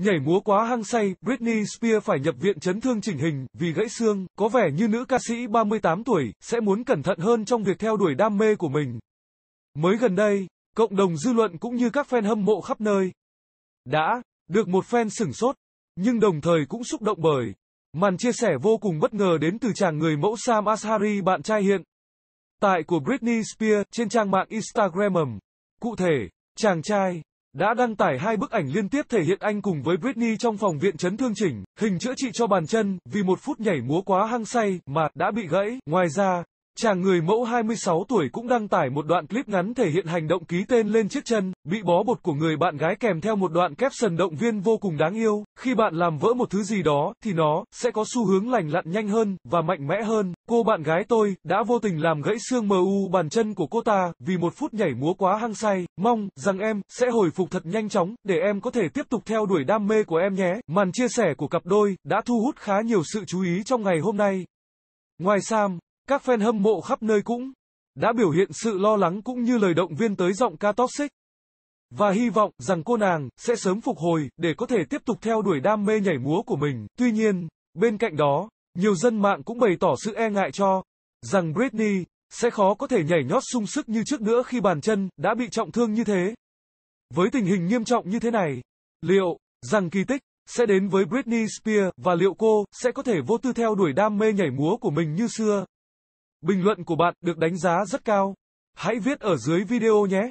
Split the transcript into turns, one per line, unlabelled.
Nhảy múa quá hăng say, Britney Spears phải nhập viện chấn thương chỉnh hình vì gãy xương, có vẻ như nữ ca sĩ 38 tuổi sẽ muốn cẩn thận hơn trong việc theo đuổi đam mê của mình. Mới gần đây, cộng đồng dư luận cũng như các fan hâm mộ khắp nơi đã được một fan sửng sốt, nhưng đồng thời cũng xúc động bởi màn chia sẻ vô cùng bất ngờ đến từ chàng người mẫu Sam Ashari bạn trai hiện tại của Britney Spears trên trang mạng Instagram. Cụ thể, chàng trai đã đăng tải hai bức ảnh liên tiếp thể hiện anh cùng với Britney trong phòng viện chấn thương chỉnh, hình chữa trị cho bàn chân, vì một phút nhảy múa quá hăng say mà đã bị gãy. Ngoài ra, chàng người mẫu 26 tuổi cũng đăng tải một đoạn clip ngắn thể hiện hành động ký tên lên chiếc chân, bị bó bột của người bạn gái kèm theo một đoạn caption động viên vô cùng đáng yêu. Khi bạn làm vỡ một thứ gì đó, thì nó sẽ có xu hướng lành lặn nhanh hơn và mạnh mẽ hơn. Cô bạn gái tôi đã vô tình làm gãy xương MU bàn chân của cô ta vì một phút nhảy múa quá hăng say. Mong rằng em sẽ hồi phục thật nhanh chóng để em có thể tiếp tục theo đuổi đam mê của em nhé. Màn chia sẻ của cặp đôi đã thu hút khá nhiều sự chú ý trong ngày hôm nay. Ngoài Sam, các fan hâm mộ khắp nơi cũng đã biểu hiện sự lo lắng cũng như lời động viên tới giọng ca toxic. Và hy vọng rằng cô nàng sẽ sớm phục hồi để có thể tiếp tục theo đuổi đam mê nhảy múa của mình. Tuy nhiên, bên cạnh đó, nhiều dân mạng cũng bày tỏ sự e ngại cho rằng Britney sẽ khó có thể nhảy nhót sung sức như trước nữa khi bàn chân đã bị trọng thương như thế. Với tình hình nghiêm trọng như thế này, liệu rằng kỳ tích sẽ đến với Britney Spears và liệu cô sẽ có thể vô tư theo đuổi đam mê nhảy múa của mình như xưa? Bình luận của bạn được đánh giá rất cao. Hãy viết ở dưới video nhé.